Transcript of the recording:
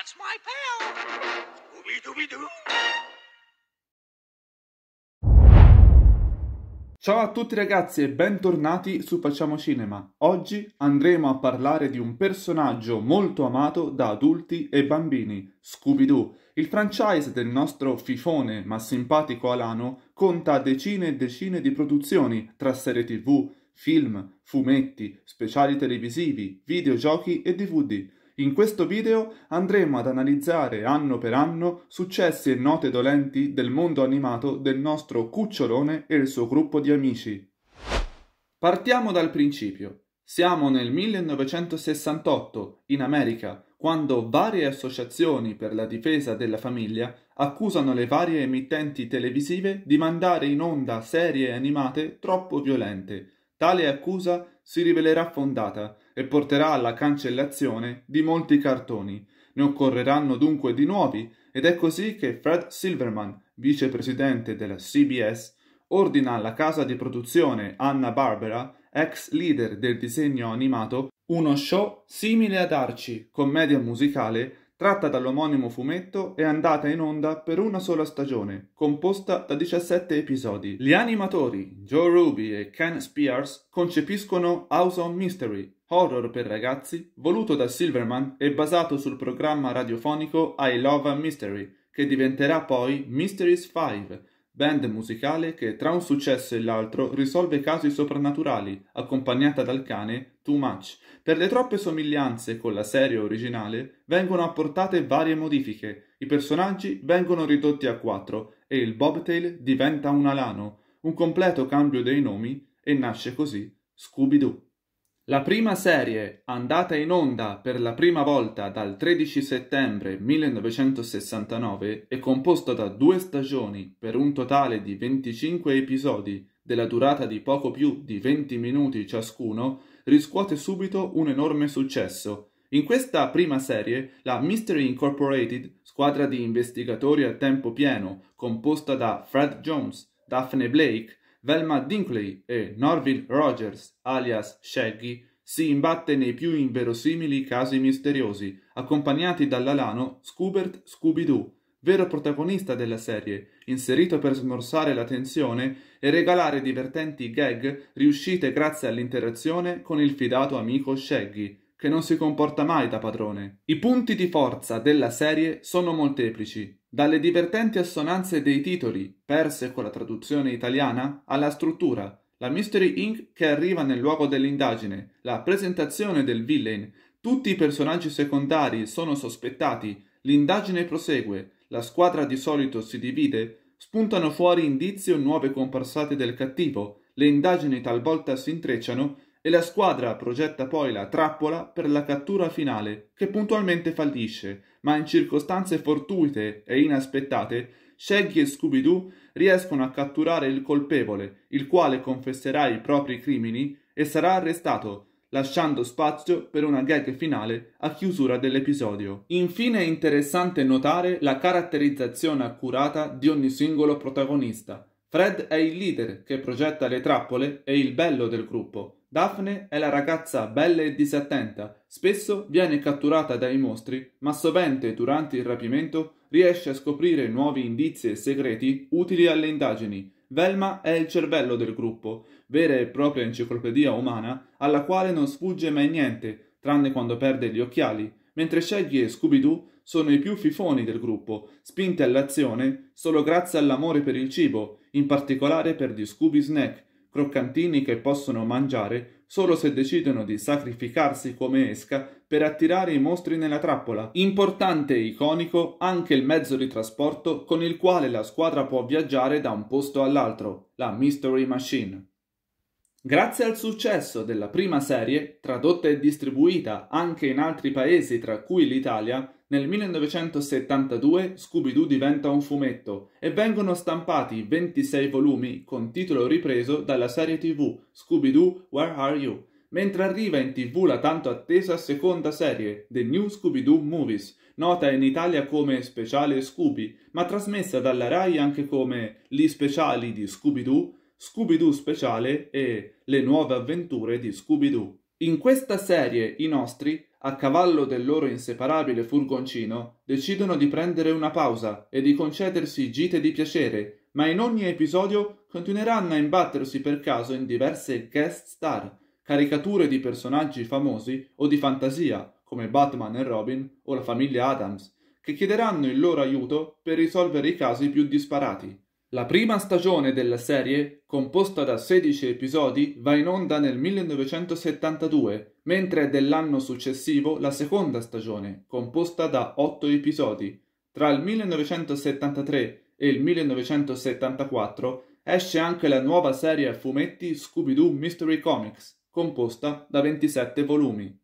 That's my pal. Ooby dooby doo. Ciao a tutti ragazzi e bentornati su Facciamo Cinema. Oggi andremo a parlare di un personaggio molto amato da adulti e bambini, Scooby-Doo. Il franchise del nostro fifone ma simpatico Alano conta decine e decine di produzioni tra serie tv, film, fumetti, speciali televisivi, videogiochi e DVD. In questo video andremo ad analizzare anno per anno successi e note dolenti del mondo animato del nostro cucciolone e il suo gruppo di amici. Partiamo dal principio. Siamo nel 1968, in America, quando varie associazioni per la difesa della famiglia accusano le varie emittenti televisive di mandare in onda serie animate troppo violente. Tale accusa si rivelerà fondata e porterà alla cancellazione di molti cartoni. Ne occorreranno dunque di nuovi ed è così che Fred Silverman, vicepresidente della CBS, ordina alla casa di produzione Anna Barbera, ex leader del disegno animato, uno show simile ad Arci, commedia musicale tratta dall'omonimo fumetto, è andata in onda per una sola stagione, composta da 17 episodi. Gli animatori Joe Ruby e Ken Spears concepiscono House of Mystery, horror per ragazzi, voluto da Silverman e basato sul programma radiofonico I Love a Mystery, che diventerà poi Mysteries 5, band musicale che tra un successo e l'altro risolve casi soprannaturali, accompagnata dal cane Too Much. Per le troppe somiglianze con la serie originale vengono apportate varie modifiche, i personaggi vengono ridotti a quattro e il Bobtail diventa un alano, un completo cambio dei nomi e nasce così Scooby-Doo. La prima serie, andata in onda per la prima volta dal 13 settembre 1969, è composta da due stagioni per un totale di 25 episodi della durata di poco più di 20 minuti ciascuno, riscuote subito un enorme successo. In questa prima serie, la Mystery Incorporated, squadra di investigatori a tempo pieno, composta da Fred Jones, Daphne Blake Velma Dinkley e Norville Rogers, alias Shaggy, si imbatte nei più inverosimili casi misteriosi, accompagnati dall'alano Scoobert Scooby-Doo, vero protagonista della serie, inserito per smorsare la tensione e regalare divertenti gag riuscite grazie all'interazione con il fidato amico Shaggy, che non si comporta mai da padrone. I punti di forza della serie sono molteplici, dalle divertenti assonanze dei titoli, perse con la traduzione italiana, alla struttura, la Mystery Inc. che arriva nel luogo dell'indagine, la presentazione del villain, tutti i personaggi secondari sono sospettati, l'indagine prosegue, la squadra di solito si divide, spuntano fuori indizi o nuove comparsate del cattivo, le indagini talvolta si intrecciano e la squadra progetta poi la trappola per la cattura finale, che puntualmente fallisce, ma in circostanze fortuite e inaspettate Shaggy e Scooby-Doo riescono a catturare il colpevole, il quale confesserà i propri crimini e sarà arrestato, lasciando spazio per una gag finale a chiusura dell'episodio. Infine è interessante notare la caratterizzazione accurata di ogni singolo protagonista. Fred è il leader che progetta le trappole e il bello del gruppo, Daphne è la ragazza bella e disattenta, spesso viene catturata dai mostri, ma sovente durante il rapimento riesce a scoprire nuovi indizi e segreti utili alle indagini. Velma è il cervello del gruppo, vera e propria enciclopedia umana alla quale non sfugge mai niente, tranne quando perde gli occhiali, mentre Shaggy e Scooby-Doo sono i più fifoni del gruppo, spinti all'azione solo grazie all'amore per il cibo, in particolare per gli Scooby Snack, croccantini che possono mangiare solo se decidono di sacrificarsi come esca per attirare i mostri nella trappola. Importante e iconico anche il mezzo di trasporto con il quale la squadra può viaggiare da un posto all'altro, la Mystery Machine. Grazie al successo della prima serie, tradotta e distribuita anche in altri paesi tra cui l'Italia, nel 1972 Scooby-Doo diventa un fumetto e vengono stampati 26 volumi con titolo ripreso dalla serie TV Scooby-Doo Where Are You? mentre arriva in tv la tanto attesa seconda serie, The New Scooby-Doo Movies, nota in Italia come Speciale Scooby, ma trasmessa dalla RAI anche come Gli Speciali di Scooby-Doo Scooby-Doo Speciale e Le nuove avventure di Scooby-Doo. In questa serie i nostri, a cavallo del loro inseparabile furgoncino, decidono di prendere una pausa e di concedersi gite di piacere, ma in ogni episodio continueranno a imbattersi per caso in diverse guest star, caricature di personaggi famosi o di fantasia, come Batman e Robin o la famiglia Adams, che chiederanno il loro aiuto per risolvere i casi più disparati. La prima stagione della serie, composta da 16 episodi, va in onda nel 1972, mentre è dell'anno successivo la seconda stagione, composta da 8 episodi. Tra il 1973 e il 1974 esce anche la nuova serie a fumetti Scooby-Doo Mystery Comics, composta da 27 volumi.